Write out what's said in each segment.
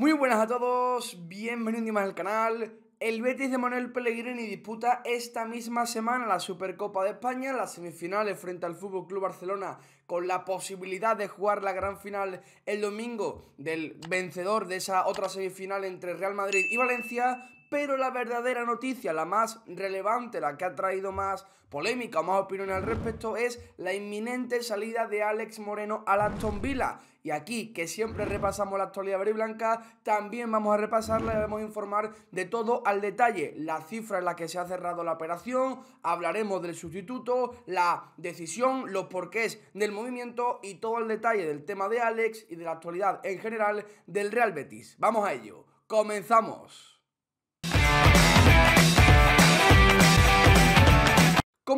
Muy buenas a todos, bienvenidos más al canal. El Betis de Manuel Pellegrini disputa esta misma semana la Supercopa de España, las semifinales frente al Fútbol Club Barcelona, con la posibilidad de jugar la gran final el domingo del vencedor de esa otra semifinal entre Real Madrid y Valencia, pero la verdadera noticia, la más relevante, la que ha traído más polémica o más opinión al respecto, es la inminente salida de Alex Moreno a la Aston Villa. Y aquí, que siempre repasamos la actualidad verde y blanca, también vamos a repasarla y vamos a informar de todo al detalle. La cifra en la que se ha cerrado la operación, hablaremos del sustituto, la decisión, los porqués del movimiento y todo el detalle del tema de Alex y de la actualidad en general del Real Betis. Vamos a ello. Comenzamos.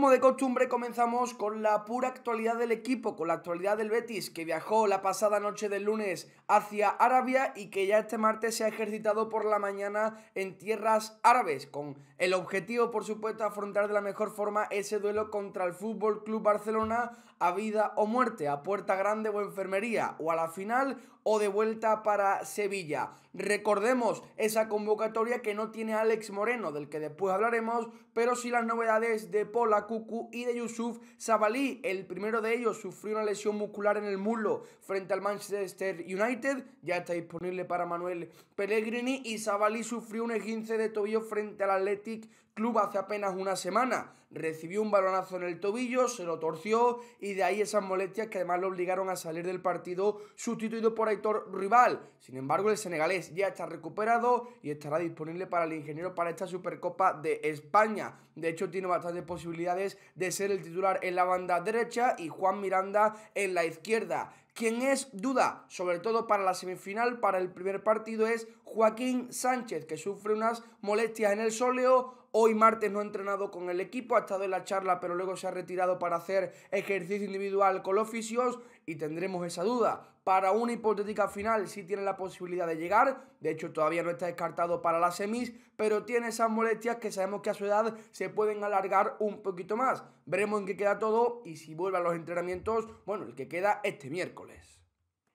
como de costumbre comenzamos con la pura actualidad del equipo, con la actualidad del Betis que viajó la pasada noche del lunes hacia Arabia y que ya este martes se ha ejercitado por la mañana en tierras árabes, con el objetivo por supuesto afrontar de la mejor forma ese duelo contra el Fútbol Club Barcelona a vida o muerte, a puerta grande o enfermería, o a la final o de vuelta para Sevilla. Recordemos esa convocatoria que no tiene Alex Moreno, del que después hablaremos, pero sí las novedades de Pola Cucu y de Yusuf Sabalí. El primero de ellos sufrió una lesión muscular en el muslo frente al Manchester United, ya está disponible para Manuel Pellegrini, y Sabalí sufrió un esguince de tobillo frente al Athletic club hace apenas una semana. Recibió un balonazo en el tobillo, se lo torció y de ahí esas molestias que además lo obligaron a salir del partido sustituido por Aitor Rival. Sin embargo, el senegalés ya está recuperado y estará disponible para el ingeniero para esta Supercopa de España. De hecho, tiene bastantes posibilidades de ser el titular en la banda derecha y Juan Miranda en la izquierda. Quien es duda, sobre todo para la semifinal, para el primer partido, es Joaquín Sánchez, que sufre unas molestias en el sóleo Hoy martes no ha entrenado con el equipo, ha estado en la charla, pero luego se ha retirado para hacer ejercicio individual con los fisios y tendremos esa duda. Para una hipotética final sí tiene la posibilidad de llegar, de hecho todavía no está descartado para las semis, pero tiene esas molestias que sabemos que a su edad se pueden alargar un poquito más. Veremos en qué queda todo y si vuelve a los entrenamientos, bueno, el que queda este miércoles.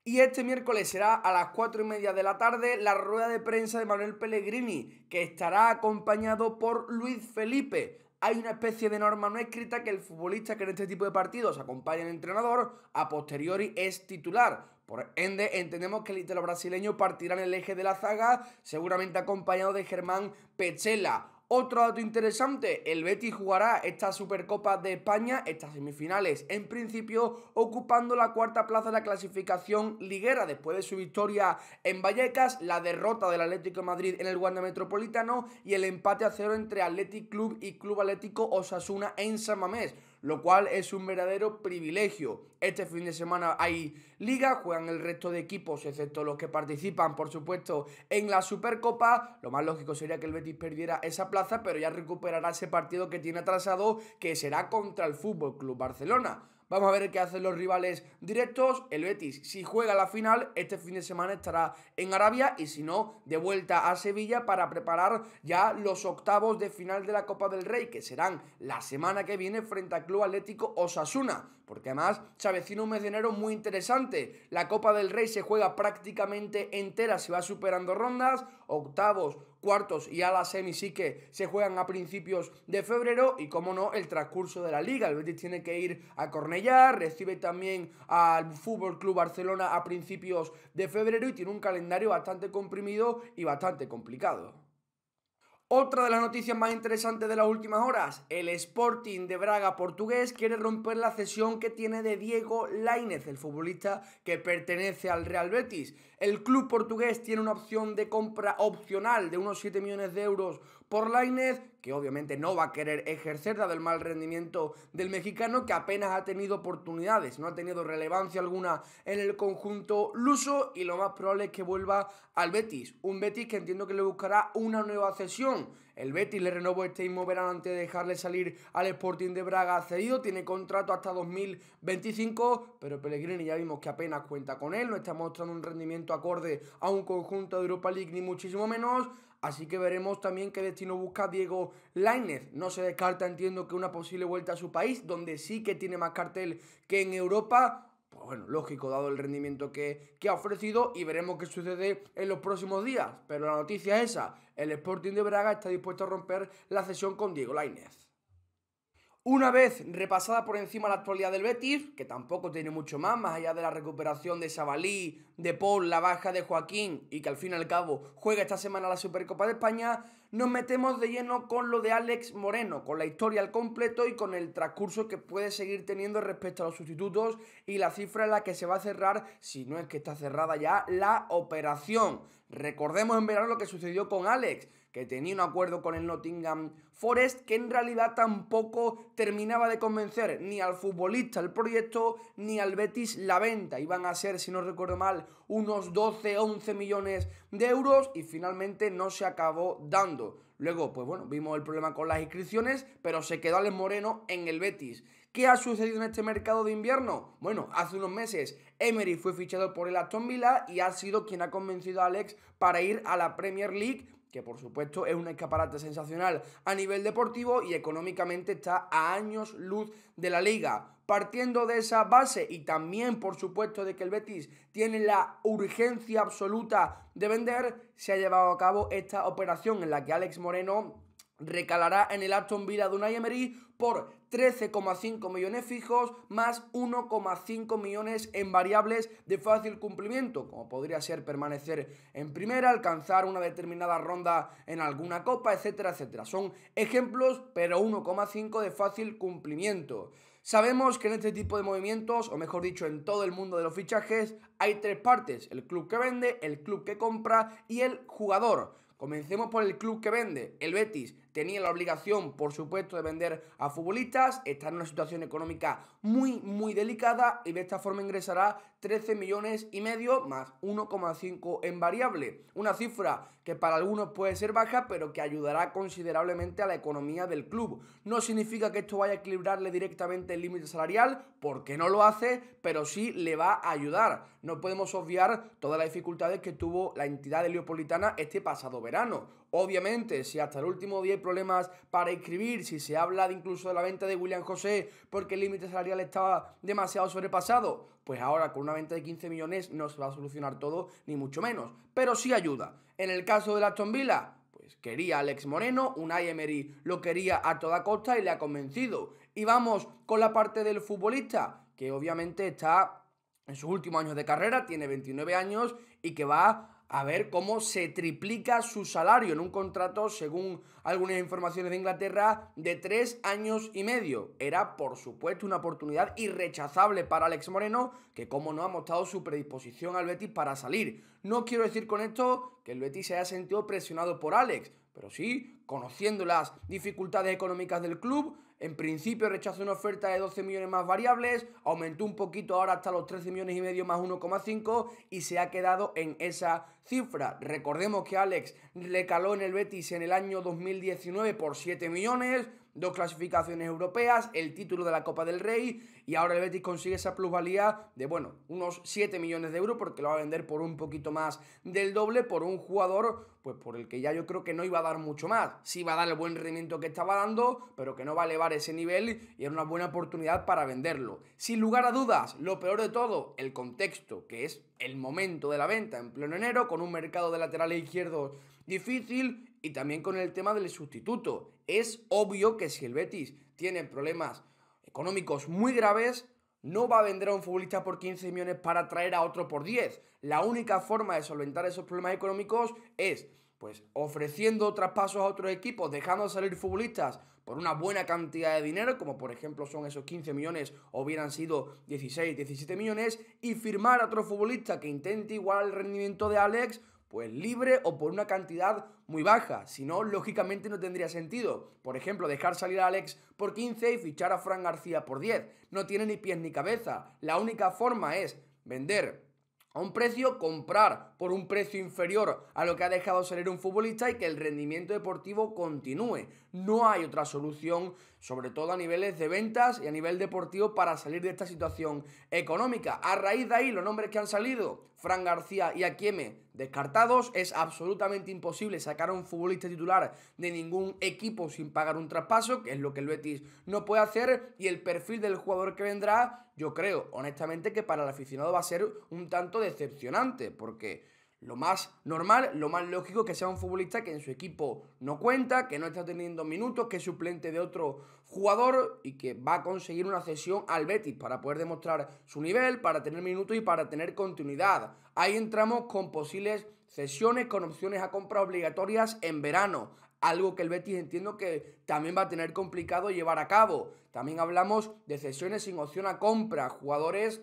Y este miércoles será a las 4 y media de la tarde la rueda de prensa de Manuel Pellegrini, que estará acompañado por Luis Felipe. Hay una especie de norma no escrita que el futbolista que en este tipo de partidos acompaña al entrenador a posteriori es titular. Por ende, entendemos que el italo brasileño partirá en el eje de la zaga, seguramente acompañado de Germán Pechela. Otro dato interesante, el Betis jugará esta Supercopa de España, estas semifinales, en principio ocupando la cuarta plaza de la clasificación liguera después de su victoria en Vallecas, la derrota del Atlético de Madrid en el Wanda Metropolitano y el empate a cero entre Athletic Club y Club Atlético Osasuna en San Mamés, lo cual es un verdadero privilegio. Este fin de semana hay Liga, juegan el resto de equipos, excepto los que participan, por supuesto, en la Supercopa. Lo más lógico sería que el Betis perdiera esa plaza, pero ya recuperará ese partido que tiene atrasado, que será contra el Fútbol Club Barcelona. Vamos a ver qué hacen los rivales directos. El Betis, si juega la final, este fin de semana estará en Arabia y si no, de vuelta a Sevilla para preparar ya los octavos de final de la Copa del Rey, que serán la semana que viene frente al Club Atlético Osasuna porque además se avecina un mes de enero muy interesante. La Copa del Rey se juega prácticamente entera, se va superando rondas, octavos, cuartos y a la semi sí que se juegan a principios de febrero y como no el transcurso de la liga. El Betis tiene que ir a Cornellar, recibe también al Fútbol Club Barcelona a principios de febrero y tiene un calendario bastante comprimido y bastante complicado. Otra de las noticias más interesantes de las últimas horas, el Sporting de Braga portugués quiere romper la cesión que tiene de Diego Lainez, el futbolista que pertenece al Real Betis. El club portugués tiene una opción de compra opcional de unos 7 millones de euros por Lainez, que obviamente no va a querer ejercer dado el mal rendimiento del mexicano que apenas ha tenido oportunidades, no ha tenido relevancia alguna en el conjunto luso y lo más probable es que vuelva al Betis, un Betis que entiendo que le buscará una nueva cesión. El Betis le renovó este mismo antes de dejarle salir al Sporting de Braga cedido, tiene contrato hasta 2025, pero Pellegrini ya vimos que apenas cuenta con él, no está mostrando un rendimiento acorde a un conjunto de Europa League ni muchísimo menos Así que veremos también qué destino busca Diego Lainez. No se descarta, entiendo, que una posible vuelta a su país, donde sí que tiene más cartel que en Europa pues bueno, lógico, dado el rendimiento que, que, ha ofrecido y veremos qué sucede en los próximos días. Pero la noticia es esa, el Sporting de Braga está dispuesto a romper la cesión con Diego Lainez. Una vez repasada por encima la actualidad del Betis, que tampoco tiene mucho más, más allá de la recuperación de Sabalí, de Paul, la baja de Joaquín y que al fin y al cabo juega esta semana la Supercopa de España, nos metemos de lleno con lo de Alex Moreno, con la historia al completo y con el transcurso que puede seguir teniendo respecto a los sustitutos y la cifra en la que se va a cerrar, si no es que está cerrada ya, la operación. Recordemos en verano lo que sucedió con Alex, que tenía un acuerdo con el Nottingham Forest que en realidad tampoco terminaba de convencer ni al futbolista el proyecto ni al Betis la venta. Iban a ser, si no recuerdo mal, unos 12, 11 millones de euros y finalmente no se acabó dando. Luego, pues bueno, vimos el problema con las inscripciones, pero se quedó Alex Moreno en el Betis. ¿Qué ha sucedido en este mercado de invierno? Bueno, hace unos meses Emery fue fichado por el Aston Villa y ha sido quien ha convencido a Alex para ir a la Premier League que por supuesto es un escaparate sensacional a nivel deportivo y económicamente está a años luz de la liga. Partiendo de esa base y también por supuesto de que el Betis tiene la urgencia absoluta de vender, se ha llevado a cabo esta operación en la que Alex Moreno recalará en el Aston Villa de una Emery por 13,5 millones fijos más 1,5 millones en variables de fácil cumplimiento, como podría ser permanecer en primera, alcanzar una determinada ronda en alguna copa, etcétera, etcétera. Son ejemplos, pero 1,5 de fácil cumplimiento. Sabemos que en este tipo de movimientos, o mejor dicho, en todo el mundo de los fichajes, hay tres partes, el club que vende, el club que compra y el jugador. Comencemos por el club que vende. El Betis tenía la obligación, por supuesto, de vender a futbolistas, está en una situación económica muy, muy delicada y de esta forma ingresará 13 millones y medio más 1,5 en variable. Una cifra que para algunos puede ser baja, pero que ayudará considerablemente a la economía del club. No significa que esto vaya a equilibrarle directamente el límite salarial, porque no lo hace, pero sí le va a ayudar. No podemos obviar todas las dificultades que tuvo la entidad leopolitana este pasado verano. Obviamente, si hasta el último día hay problemas para escribir, si se habla de incluso de la venta de William José porque el límite salarial estaba demasiado sobrepasado, pues ahora con una venta de 15 millones no se va a solucionar todo, ni mucho menos. Pero sí ayuda. En el caso de la Aston Villa, pues quería a Alex Moreno, un Emery lo quería a toda costa y le ha convencido. Y vamos con la parte del futbolista, que obviamente está en sus últimos años de carrera, tiene 29 años y que va a ver cómo se triplica su salario en un contrato, según algunas informaciones de Inglaterra, de tres años y medio. Era, por supuesto, una oportunidad irrechazable para Alex Moreno, que como no ha mostrado su predisposición al Betis para salir. No quiero decir con esto que el Betis se haya sentido presionado por Alex, pero sí, conociendo las dificultades económicas del club, en principio rechazó una oferta de 12 millones más variables, aumentó un poquito ahora hasta los 13 millones y medio más 1,5 y se ha quedado en esa cifra. Recordemos que Alex caló en el Betis en el año 2019 por 7 millones dos clasificaciones europeas, el título de la Copa del Rey y ahora el Betis consigue esa plusvalía de, bueno, unos 7 millones de euros porque lo va a vender por un poquito más del doble por un jugador, pues por el que ya yo creo que no iba a dar mucho más. Sí va a dar el buen rendimiento que estaba dando, pero que no va a elevar ese nivel y era una buena oportunidad para venderlo. Sin lugar a dudas, lo peor de todo, el contexto, que es el momento de la venta en pleno enero, con un mercado de laterales izquierdos difícil y también con el tema del sustituto. Es obvio que si el Betis tiene problemas económicos muy graves, no va a vender a un futbolista por 15 millones para traer a otro por 10. La única forma de solventar esos problemas económicos es pues ofreciendo traspasos a otros equipos, dejando salir futbolistas por una buena cantidad de dinero, como por ejemplo son esos 15 millones o hubieran sido 16, 17 millones, y firmar a otro futbolista que intente igualar el rendimiento de Alex pues libre o por una cantidad muy baja. Si no, lógicamente no tendría sentido. Por ejemplo, dejar salir a Alex por 15 y fichar a Fran García por 10. No tiene ni pies ni cabeza. La única forma es vender a un precio, comprar por un precio inferior a lo que ha dejado salir un futbolista y que el rendimiento deportivo continúe. No hay otra solución, sobre todo a niveles de ventas y a nivel deportivo, para salir de esta situación económica. A raíz de ahí, los nombres que han salido, Fran García y Akieme, descartados. Es absolutamente imposible sacar a un futbolista titular de ningún equipo sin pagar un traspaso, que es lo que el Betis no puede hacer. Y el perfil del jugador que vendrá, yo creo, honestamente, que para el aficionado va a ser un tanto decepcionante, porque lo más normal, lo más lógico que sea un futbolista que en su equipo no cuenta, que no está teniendo minutos, que es suplente de otro jugador y que va a conseguir una cesión al Betis para poder demostrar su nivel, para tener minutos y para tener continuidad. Ahí entramos con posibles cesiones, con opciones a compra obligatorias en verano. Algo que el Betis entiendo que también va a tener complicado llevar a cabo. También hablamos de cesiones sin opción a compra, jugadores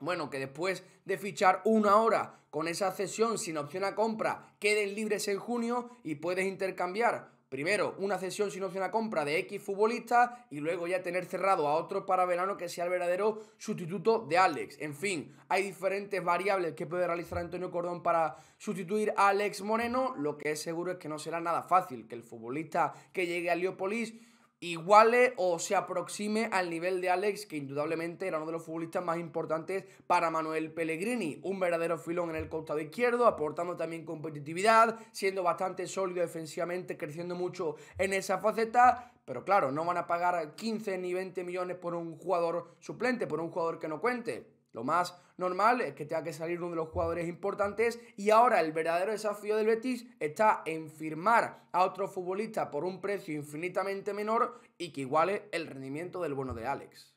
bueno, que después de fichar una hora con esa cesión sin opción a compra, queden libres en junio y puedes intercambiar primero una cesión sin opción a compra de X futbolista y luego ya tener cerrado a otro para verano que sea el verdadero sustituto de Alex. En fin, hay diferentes variables que puede realizar Antonio Cordón para sustituir a Alex Moreno. Lo que es seguro es que no será nada fácil que el futbolista que llegue a Leópolis iguale o se aproxime al nivel de Alex, que indudablemente era uno de los futbolistas más importantes para Manuel Pellegrini. Un verdadero filón en el costado izquierdo, aportando también competitividad, siendo bastante sólido defensivamente, creciendo mucho en esa faceta. Pero claro, no van a pagar 15 ni 20 millones por un jugador suplente, por un jugador que no cuente. Lo más normal es que tenga que salir uno de los jugadores importantes y ahora el verdadero desafío del Betis está en firmar a otro futbolista por un precio infinitamente menor y que iguale el rendimiento del bono de Alex.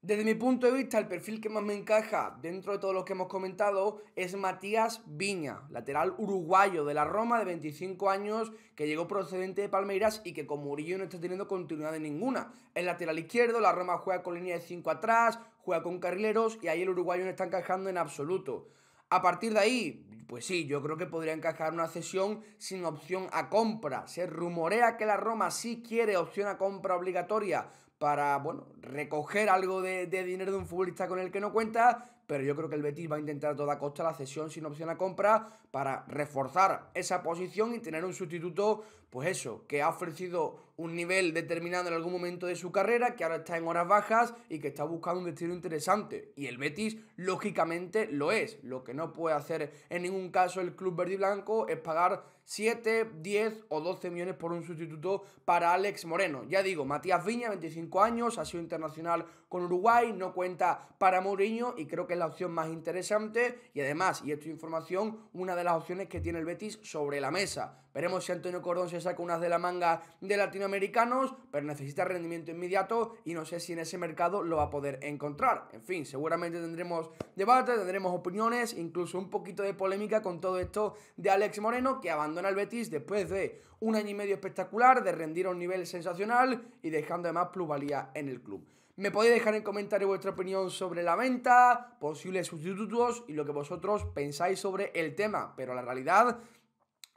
Desde mi punto de vista, el perfil que más me encaja dentro de todo lo que hemos comentado es Matías Viña, lateral uruguayo de la Roma de 25 años, que llegó procedente de Palmeiras y que como Murillo no está teniendo continuidad en ninguna. El lateral izquierdo, la Roma juega con línea de 5 atrás, juega con carrileros y ahí el uruguayo no está encajando en absoluto. A partir de ahí, pues sí, yo creo que podría encajar una cesión sin opción a compra. Se rumorea que la Roma sí quiere opción a compra obligatoria para, bueno, recoger algo de, de dinero de un futbolista con el que no cuenta, pero yo creo que el Betis va a intentar a toda costa la cesión sin opción a compra para reforzar esa posición y tener un sustituto, pues eso, que ha ofrecido un nivel determinado en algún momento de su carrera, que ahora está en horas bajas y que está buscando un destino interesante. Y el Betis, lógicamente, lo es. Lo que no puede hacer en ningún caso el club verde y blanco es pagar 7, 10 o 12 millones por un sustituto para Alex Moreno. Ya digo, Matías Viña, 25 años, ha sido internacional con Uruguay, no cuenta para Mourinho y creo que es la opción más interesante y además, y esto es información, una de las opciones que tiene el Betis sobre la mesa. Veremos si Antonio Cordón se saca unas de la manga de latinoamericanos, pero necesita rendimiento inmediato y no sé si en ese mercado lo va a poder encontrar. En fin, seguramente tendremos debate, tendremos opiniones, incluso un poquito de polémica con todo esto de Alex Moreno que abandona el Betis después de un año y medio espectacular, de rendir a un nivel sensacional y dejando además plusvalía en el club. Me podéis dejar en comentarios vuestra opinión sobre la venta, posibles sustitutos y lo que vosotros pensáis sobre el tema. Pero la realidad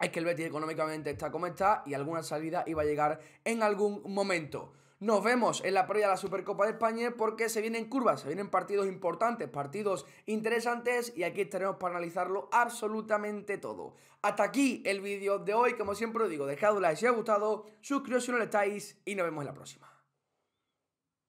es que el Betis económicamente está como está y alguna salida iba a llegar en algún momento. Nos vemos en la previa de la Supercopa de España porque se vienen curvas, se vienen partidos importantes, partidos interesantes y aquí estaremos para analizarlo absolutamente todo. Hasta aquí el vídeo de hoy, como siempre os digo, un like si os ha gustado, suscribíos si no lo estáis y nos vemos en la próxima.